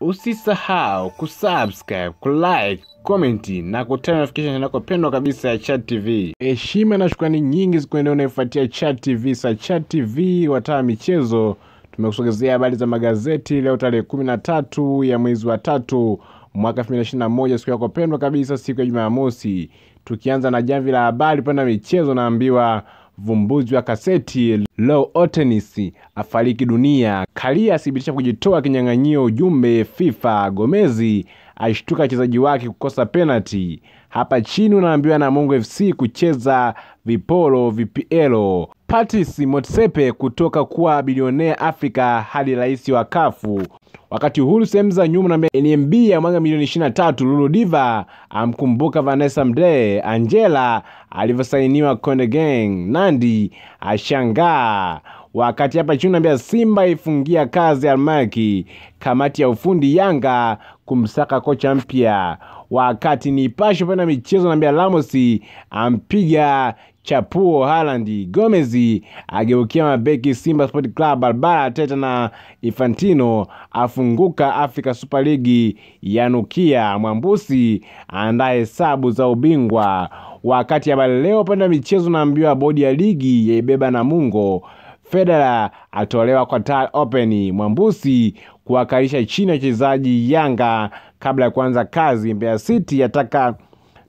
Usisahau kusubscribe, kulike, komenti na kutana notification yanako pendwa kabisa ya Chat TV. Heshima na shukrani nyingi zikuendea unayefuatia Chat TV. Sa Chat TV wataa michezo, tumekusogezea habari za magazeti leo tarehe kumi na tatu ya mwezi wa tatu mwaka moja siku yako pendwa kabisa, siku ya Jumamosi, tukianza na jamvi la habari pana michezo, naambiwa Vumbuzi wa kaseti Low Otenis afariki dunia. Kalia athibitisha kujitoa kinyang'anyio ujumbe FIFA. Gomezi aishtuka wachezaji wake kukosa penalti. Hapa chini unaambiwa na Mungu FC kucheza vipolo VPL. Patrice Motsepe kutoka kuwa bilionea Afrika hadi rais wa kafu Wakati huru sehemu za nyuma na NMB ya mwanga milioni 23 Lulu Diva amkumbuka Vanessa Mdee, Angela alivyosainiwa Konde Gang, Nandi ashangaa. Wakati hapa chini naambia Simba ifungia kazi Almaki, kamati ya ufundi Yanga kumsaka kocha mpya. Wakati ni pasho pena michezo nambia Lamosi ampiga Chapuo, Haaland, Gomez ageukia mabeki Simba Sport Club, Barbara Ateta na Infantino afunguka Africa Super League, yanukia Mwambusi andaye hesabu za ubingwa. Wakati habari leo upande wa michezo, naambiwa bodi ya ligi yaibeba mungo federa atolewa Qatar Open, Mwambusi kuwakalisha chini ya wachezaji Yanga kabla ya kuanza kazi, Mbeya City yataka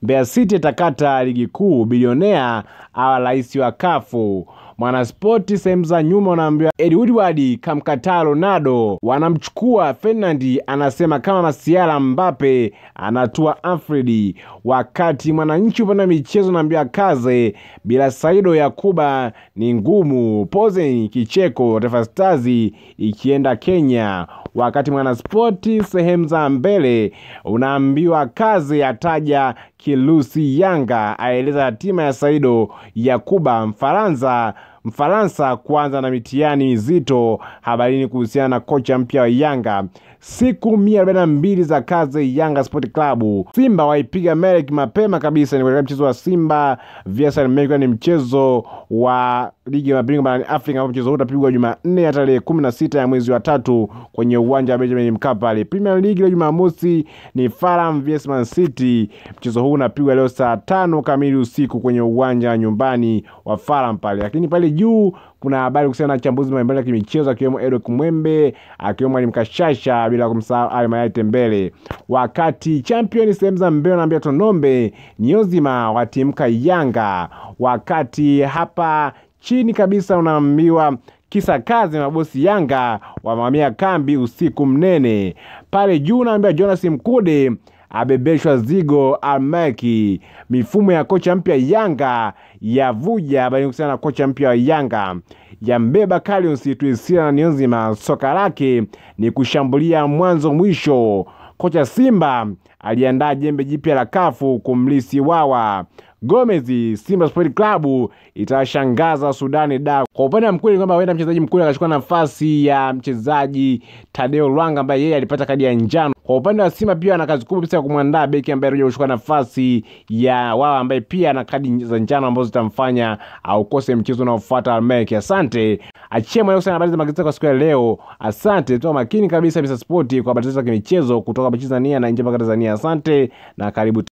Mbeya City atakata ligi kuu, bilionea awa laisi wa kafu Mwanaspoti sehemu za nyuma unaambiwa Edi Woodward kamkataa Ronaldo, wanamchukua Fernandi, anasema kama Masiala Mbape anatua Afridi. Wakati Mwananchi upande michezo unaambiwa kaze bila Saido Yakuba ni ngumu. Pozeni kicheko Taifa ikienda Kenya. Wakati Mwanaspoti sehemu za mbele unaambiwa kazi taja kilusi Yanga, aeleza hatima ya Saido Yakuba Mfaransa Mfaransa kuanza na mitihani mizito. Habarini kuhusiana na kocha mpya wa Yanga. Siku 142 za kazi Yanga Sport Club. Simba waipiga Merek mapema kabisa, ni katika mchezo wa Simba vs ni mchezo wa ligi ya mabingwa barani Afrika, ambapo mchezo huu utapigwa Jumanne ya tarehe 16 ya mwezi wa tatu kwenye uwanja wa Benjamin Mkapa. Premier League leo Jumamosi ni faram vs Man City. Mchezo huu unapigwa leo saa tano kamili usiku kwenye uwanja wa nyumbani wa faram pale, lakini pale juu kuna habari kuhusiana na chambuzi mbalimbali za kimichezo akiwemo Eric Mwembe, akiwemo Mwalimu Kashasha bila kumsahau Ali Mayai Tembele. Wakati champion sehemu za na Mbeo Tonombe Nyozima watimka Yanga, wakati hapa chini kabisa unaambiwa kisa kazi mabosi Yanga wamamia kambi usiku mnene. Pale juu naambia Jonas Mkude abebeshwa zigo almaki Mifumo ya kocha mpya Yanga yavuja. Habari na kocha mpya wa Yanga yambeba Callens na Niyonzima, soka lake ni kushambulia mwanzo mwisho. Kocha Simba aliandaa jembe jipya la kafu kumlisi wawa Gomez. Simba Sport Club itawashangaza Sudani da. Kwa upande wa Mkwele, kwamba huenda mchezaji mkuli akachukua nafasi ya mchezaji Tadeo Lwanga ambaye yeye alipata kadi ya njano. Kwa upande wa Simba pia ana kazi kubwa ya kumwandaa beki ambaye anaje kuchukua nafasi ya wao, ambaye pia ana kadi za njano ambazo zitamfanya aukose mchezo unaofuata Almeki. Asante, achie mwana sana habari za magazeti kwa siku ya leo. Asante, toa makini kabisa Mr. Sport kwa habari za kimichezo kutoka Tanzania na nje mpaka Tanzania. Asante na karibu.